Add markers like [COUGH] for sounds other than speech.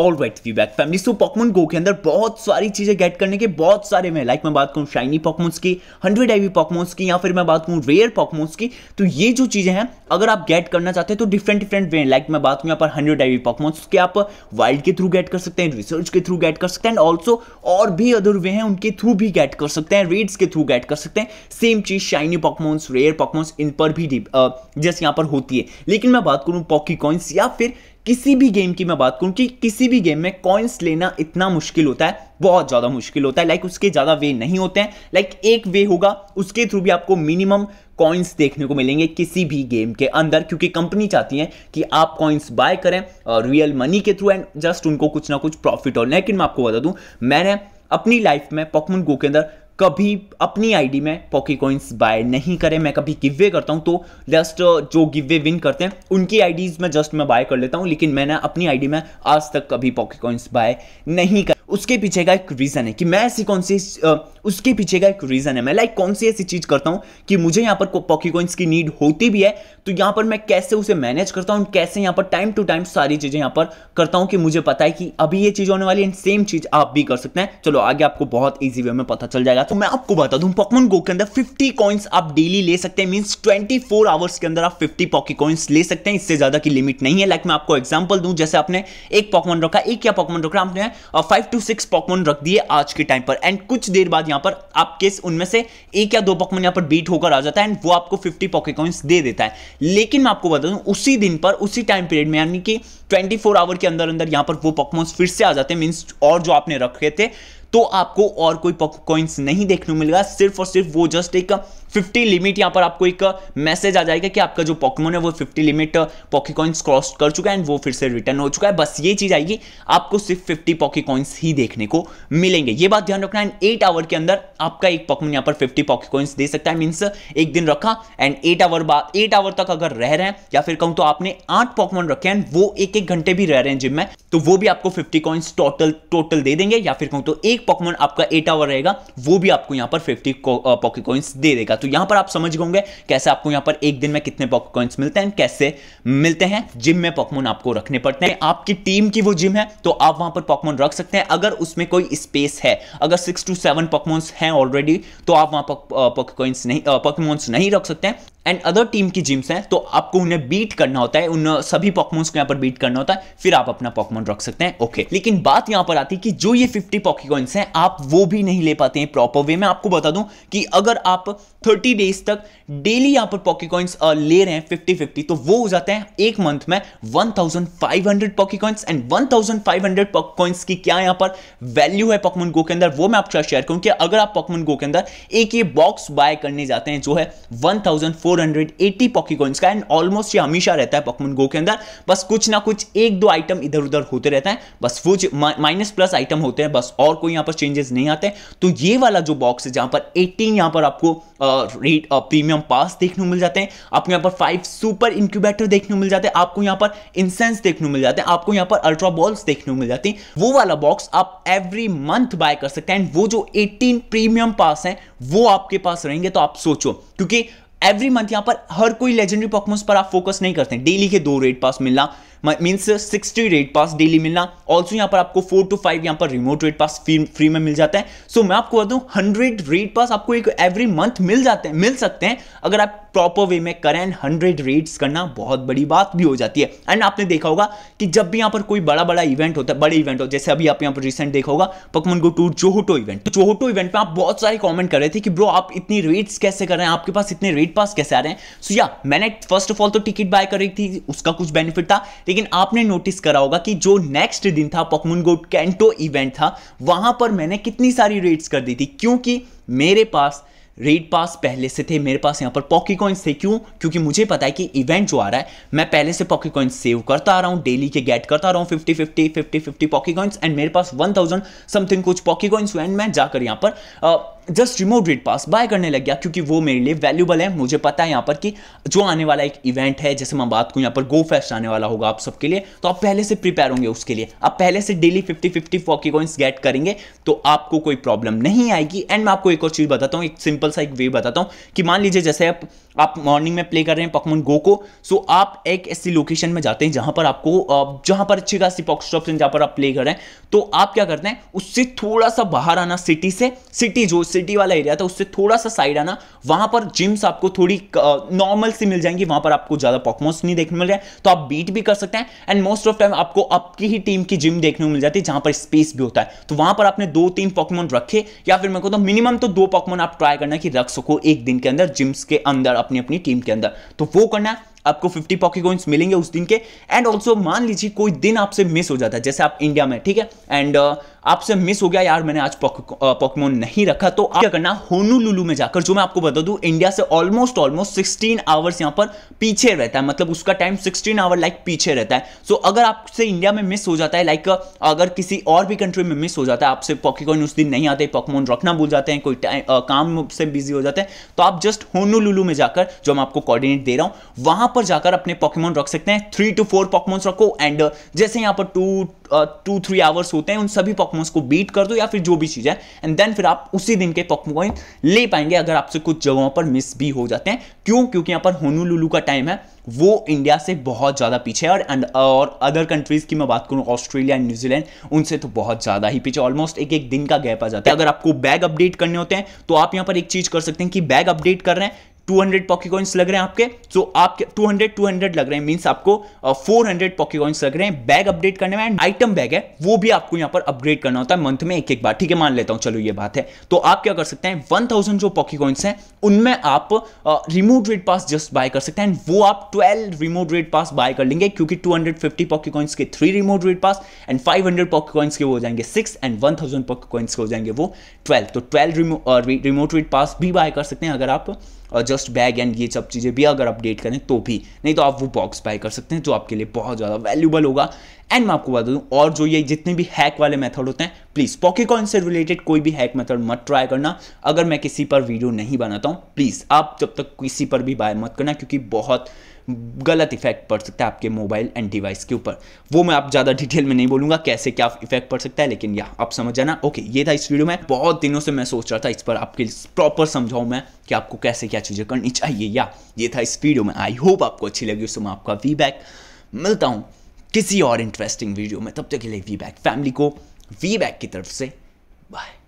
all right view back family so Pokemon go के अंदर बहुत सारी चीज़ें गेट करने के बहुत सारे में लाइक like मैं बात करूँ शाइनी पॉकमोन्स की हंड्रेड आईवी पॉकमोन्स की या फिर मैं बात करूँ रेयर पॉकमोन्स की तो ये जो चीज़ें हैं अगर आप गेट करना चाहते हैं तो डिफरेंट डिफरेंट वे लाइक मैं बात करूँ यहाँ पर हंड्रेड आईवी पॉकमोन्स के आप वाइल्ड के थ्रू गेट कर सकते हैं रिसर्च के थ्रू गेट कर सकते हैं एंड ऑल्सो और भी अदर वे हैं उनके थ्रू भी गेट कर सकते हैं रेड्स के थ्रू गेट कर सकते हैं सेम चीज़ शाइनी पॉकमोन्स रेयर पॉकमोन्स इन पर भी uh, जैसे यहाँ पर होती है लेकिन मैं बात करूँ पॉकी कॉइन्स या फिर किसी भी गेम की मैं बात करूं कि किसी भी गेम में कॉइन्स लेना इतना मुश्किल होता है बहुत ज़्यादा मुश्किल होता है लाइक उसके ज़्यादा वे नहीं होते हैं लाइक एक वे होगा उसके थ्रू भी आपको मिनिमम कॉइन्स देखने को मिलेंगे किसी भी गेम के अंदर क्योंकि कंपनी चाहती है कि आप कॉइन्स बाय करें रियल मनी के थ्रू एंड जस्ट उनको कुछ ना कुछ प्रॉफिट हो लेकिन मैं आपको बता दूँ मैंने अपनी लाइफ में पॉकमन गो के अंदर कभी अपनी आईडी में पॉकी कॉइन्स बाय नहीं करें मैं कभी वे करता हूं तो जस्ट uh, जो वे विन करते हैं उनकी आईडीज़ में जस्ट मैं बाय कर लेता हूं लेकिन मैंने अपनी आईडी में आज तक कभी पॉकी कॉइन्स बाय नहीं कर उसके पीछे का एक रीज़न है कि मैं ऐसी कौन सी उसके पीछे का एक रीज़न है मैं लाइक कौन सी ऐसी चीज़ करता हूँ कि मुझे यहाँ पर पॉकी कॉइन्स की नीड होती भी है तो यहाँ पर मैं कैसे उसे मैनेज करता हूँ कैसे यहाँ पर टाइम टू टाइम सारी चीज़ें यहाँ पर करता हूँ कि मुझे पता है कि अभी ये चीज़ होने वाली है सेम चीज़ आप भी कर सकते हैं चलो आगे आपको बहुत ईजी वे में पता चल जाएगा तो मैं आपको बता दूँ पॉकमन गो के अंदर फिफ्टी कॉइन्स आप डेली ले सकते हैं मीन्स ट्वेंटी आवर्स के अंदर आप फिफ्टी पॉकी कॉइन्स ले सकते हैं इससे ज़्यादा की लिमिट नहीं है लाइक मैं आपको एग्जाम्पल दूँ जैसे आपने एक पॉकमन रखा एक या पॉकमन रखा आपने फाइव टू सिक्स पॉकमोन रख दिए आज के टाइम पर एंड कुछ देर बाद यहाँ पर आपके उनमें से एक या दो पॉकमोन यहाँ पर बीट होकर आ जाता है एंड वो आपको फिफ्टी पॉकेट कॉइन्स दे देता है लेकिन मैं आपको बता दूँ उसी दिन पर उसी टाइम पीरियड में यानी कि ट्वेंटी फोर आवर के अंदर अंदर यहाँ पर वो पॉकमोन्स फिर से आ जाते हैं मीन्स और जो आपने रखे थे तो आपको और कोई पॉक कॉइन्स नहीं देखने को मिलेगा सिर्फ और सिर्फ वो जस्ट एक फिफ्टी लिमिट यहाँ पर आपको एक मैसेज आ जाएगा कि आपका जो पॉकमोन है वो फिफ्टी लिमिट पॉकीकॉइंस क्रॉस कर चुका है एंड वो फिर से रिटर्न हो चुका है बस ये चीज़ आएगी आपको सिर्फ फिफ्टी पॉकीकॉइंस ही देखने को मिलेंगे ये बात ध्यान रखना एंड एट आवर के अंदर आपका एक पॉकमोन यहाँ पर फिफ्टी पॉकीकॉइंस दे सकता है मीन्स एक दिन रखा एंड एट आवर बाद एट आवर तक अगर रह रहे हैं या फिर कहूँ तो आपने आठ पॉकमोन रखे हैं वो एक एक घंटे भी रह रहे हैं जिम में तो वो भी आपको फिफ्टी कॉइन्स टोटल टोटल दे देंगे या फिर कहूँ तो एक पॉकमोन आपका एट आवर रहेगा वो भी आपको यहाँ पर फिफ्टी पॉकीकॉइंस दे देगा तो तो यहां पर आप समझ गए कैसे आपको यहां पर एक दिन में कितने पॉकॉइंस मिलते हैं कैसे मिलते हैं जिम में पॉकमोन आपको रखने पड़ते हैं आपकी टीम की वो जिम है तो आप वहां पर पॉकमोन रख सकते हैं अगर उसमें कोई स्पेस है अगर सिक्स टू सेवन पॉकमोन्स हैं ऑलरेडी तो आप वहां पर नहीं पॉकमोन्स नहीं रख सकते हैं एंड अदर टीम की जिम्स हैं तो आपको उन्हें बीट करना होता है उन सभी पॉकमोन्स को यहाँ पर बीट करना होता है फिर आप अपना पॉकमोन रख सकते हैं ओके लेकिन बात यहाँ पर आती है कि जो ये 50 पॉकीकॉइंस हैं आप वो भी नहीं ले पाते हैं प्रॉपर वे मैं आपको बता दूं कि अगर आप 30 डेज तक डेली यहाँ पर पॉकीकॉइंस ले रहे हैं फिफ्टी फिफ्टी तो वो हो जाते हैं एक मंथ में one thousand five 1500 PokeCoins and one thousand five 1500 PokeCoins की क्या यहाँ पर वैल्यू है पॉकमोन गो के अंदर वो मैं आपके साथ शेयर करूँ कि अगर आप पॉकमोन गो के अंदर एक ये बॉक्स बाय करने जाते हैं जो है one thousand four 480 Poke coins का एंड ऑलमोस्ट ये हमेशा रहता है पॉकमन गो के अंदर बस कुछ ना कुछ एक दो आइटम इधर उधर होते रहता है बस वो माइनस प्लस आइटम होते हैं बस और कोई यहाँ पर चेंजेस नहीं आते तो ये वाला जो बॉक्स है जहाँ पर एटीन यहाँ पर आपको रेट प्रीमियम पास देखने को मिल जाते हैं आपको यहाँ पर फाइव सुपर इंक्यूबेटर देखने को मिल जाते हैं आपको यहाँ पर इंसेंस देखने को मिल जाते हैं आपको यहाँ पर अल्ट्रा बॉल्स देखने को मिल जाती है वो वाला बॉक्स आप एवरी मंथ बाय कर सकते हैं एंड वो जो 18 प्रीमियम पास हैं वो आपके पास रहेंगे तो आप सोचो क्योंकि एवरी मंथ यहाँ पर हर कोई लेजेंडरी पॉकमोस पर आप फोकस नहीं करते डेली के दो रेट पास मिलना means sixty raid pass daily मिलना ऑल्सो यहाँ पर आपको फोर टू फाइव यहाँ पर remote raid pass free free में मिल जाता है सो so, मैं आपको बता दूँ हंड्रेड रेट पास आपको एक एवरी मंथ मिल जाते हैं मिल सकते हैं अगर आप प्रॉपर वे में करें हंड्रेड रीड्स करना बहुत बड़ी बात भी हो जाती है एंड आपने देखा होगा कि जब भी यहाँ पर कोई बड़ा बड़ा इवेंट होता है बड़े इवेंट हो जैसे अभी आप यहाँ पर रिसेंट देखा होगा पकमन गो टूर जोहोटो इवेंट तो जोहोटो इवेंट में आप बहुत सारे कॉमेंट कर रहे थे कि ब्रो आप इतनी रेट्स कैसे कर रहे हैं आपके पास इतने रेट पास कैसे आ रहे हैं सो या मैंने फर्स्ट ऑफ ऑल तो टिकट बाय करी थी उसका कुछ बेनिफिट था लेकिन आपने नोटिस करा होगा कि जो नेक्स्ट दिन था पकमन गो कैंटो इवेंट था वहां पर मैंने कितनी सारी रेट्स कर दी थी क्योंकि मेरे पास रेड पास पहले से थे मेरे पास यहाँ पर पॉकी कॉइन्स थे क्यों क्योंकि मुझे पता है कि इवेंट जो आ रहा है मैं पहले से पॉकी कॉइन्स सेव करता आ रहा हूँ डेली के गेट करता आ रहा हूँ fifty fifty fifty fifty Poke coins and मेरे पास वन थाउजेंड समथिंग कुछ पॉकी कॉइन्स हुए एंड मैं जाकर यहाँ पर just remote raid pass buy करने लग गया क्योंकि वो मेरे लिए वैल्यूबल है मुझे पता है यहाँ पर कि जो आने वाला एक इवेंट है जैसे मैं बात करूँ यहाँ पर गो फेस्ट आने वाला होगा आप सबके लिए तो आप पहले से प्रिपेयर होंगे उसके लिए आप पहले से daily fifty fifty Poke coins get करेंगे तो आपको कोई प्रॉब्लम नहीं आएगी एंड मैं आपको एक और चीज़ बताता हूँ एक सिंपल सा एक वे बताता हूँ कि मान लीजिए जैसे आप आप मॉर्निंग में प्ले कर रहे हैं पकमन गो को सो आप एक ऐसी लोकेशन में जाते हैं जहाँ पर आपको जहाँ पर अच्छी खासी पॉक्स ऑप्शन जहाँ पर आप प्ले कर रहे हैं तो आप क्या करते हैं उससे थोड़ा सा बाहर आना सिटी से सिटी जो सिटी वाला एरिया था तो उससे थोड़ा सा साइड आना वहां पर जिम्स आपको थोड़ी नॉर्मल सी मिल जाएंगी वहां पर आपको ज्यादा पॉकमोस नहीं देखने मिल रहे तो आप बीट भी कर सकते हैं एंड मोस्ट ऑफ टाइम आपको आपकी ही टीम की जिम देखने को मिल जाती है जहां पर स्पेस भी होता है तो वहां पर आपने दो तीन पॉकमोन रखे या फिर मेरे को तो मिनिमम तो दो पॉकमोन आप ट्राई करना कि रख सको एक दिन के अंदर जिम्स के अंदर अपनी अपनी टीम के अंदर तो वो करना है आपको फिफ्टी पॉकी कॉइन्स मिलेंगे उस दिन के एंड ऑल्सो मान लीजिए कोई दिन आपसे मिस हो जाता है जैसे आप इंडिया में ठीक है एंड uh, आपसे मिस हो गया यार मैंने आज पॉकमोन uh, नहीं रखा तो आप क्या करना होनू में जाकर जो मैं आपको बता दूं इंडिया से ऑलमोस्ट ऑलमोस्ट 16 आवर्स यहाँ पर पीछे रहता है मतलब उसका टाइम 16 आवर लाइक पीछे रहता है सो so, अगर आपसे इंडिया में मिस हो जाता है लाइक uh, अगर किसी और भी कंट्री में मिस हो जाता है आपसे पॉकीकॉइन उस दिन नहीं आते पॉकमोन रखना भूल जाते हैं कोई आ, काम से बिजी हो जाते हैं तो आप जस्ट होनू में जाकर जो मैं आपको कॉर्डिनेट दे रहा हूँ वहां पर जाकर अपने पॉकीमोन रख सकते हैं थ्री टू फोर पॉकीमोन्स रखो एंड uh, जैसे यहाँ पर टू टू थ्री आवर्स होते हैं उन सभी पॉकमोन्स को बीट कर दो या फिर जो भी चीज़ है एंड देन फिर आप उसी दिन के पॉकमोइन ले पाएंगे अगर आपसे कुछ जगहों पर मिस भी हो जाते हैं क्यों क्योंकि यहाँ पर होनू का टाइम है वो इंडिया से बहुत ज़्यादा पीछे है और uh, और अदर कंट्रीज़ की मैं बात करूँ ऑस्ट्रेलिया एंड न्यूजीलैंड उनसे तो बहुत ज़्यादा ही पीछे ऑलमोस्ट एक एक दिन का गैप आ जाता है अगर आपको बैग अपडेट करने होते हैं तो आप यहाँ पर एक चीज़ कर सकते हैं कि बैग अपडेट कर रहे हैं 200 पॉकी कॉइन्स लग रहे हैं आपके सो so, आपके 200 200 लग रहे हैं मीन्स आपको uh, four hundred Poke coins लग रहे हैं बैग अपडेट करने में एंड आइटम बैग है वो भी आपको यहाँ पर अपग्रेड करना होता है मंथ में एक एक बार ठीक है मान लेता हूँ चलो ये बात है तो आप क्या कर सकते हैं वन थाउजेंड जो पॉकी कॉइन्स हैं उनमें आप remote uh, raid pass just buy कर सकते हैं वो आप twelve remote raid pass buy कर लेंगे क्योंकि two hundred fifty Poke coins के three remote raid pass and five hundred Poke coins के हो जाएंगे six and one thousand Poke coins के हो जाएंगे वो ट्वेल्व तो ट्वेल्व रिमोट रेट पास भी बाय कर सकते हैं अगर आप uh, जस्ट बैग एंड ये सब चीज़ें भी अगर अपडेट करें तो भी नहीं तो आप वो बॉक्स बाय कर सकते हैं जो आपके लिए बहुत ज़्यादा वैल्यूबल होगा एंड मैं आपको बता दूँ और जो ये जितने भी हैक वाले मेथड होते हैं प्लीज़ पॉकेकॉइन से रिलेटेड कोई भी हैक मेथड मत ट्राई करना अगर मैं किसी पर वीडियो नहीं बनाता हूँ प्लीज़ आप जब तक किसी पर भी बाय मत करना क्योंकि बहुत गलत इफेक्ट पड़ सकता है आपके मोबाइल एंड डिवाइस के ऊपर वो मैं आप ज़्यादा डिटेल [LAUGHS] में नहीं बोलूँगा कैसे क्या इफेक्ट पड़ सकता है लेकिन या आप समझ जाना ओके ये था इस वीडियो में बहुत दिनों से मैं सोच रहा था इस पर आपके प्रॉपर समझाऊँ मैं कि आपको कैसे क्या चीज़ें करनी चाहिए या ये था इस वीडियो में आई होप आपको अच्छी लगी उसमें आपका फीडबैक मिलता हूँ किसी और इंटरेस्टिंग वीडियो में तब तक के लिए वी बैक फैमिली को वी बैक की तरफ से बाय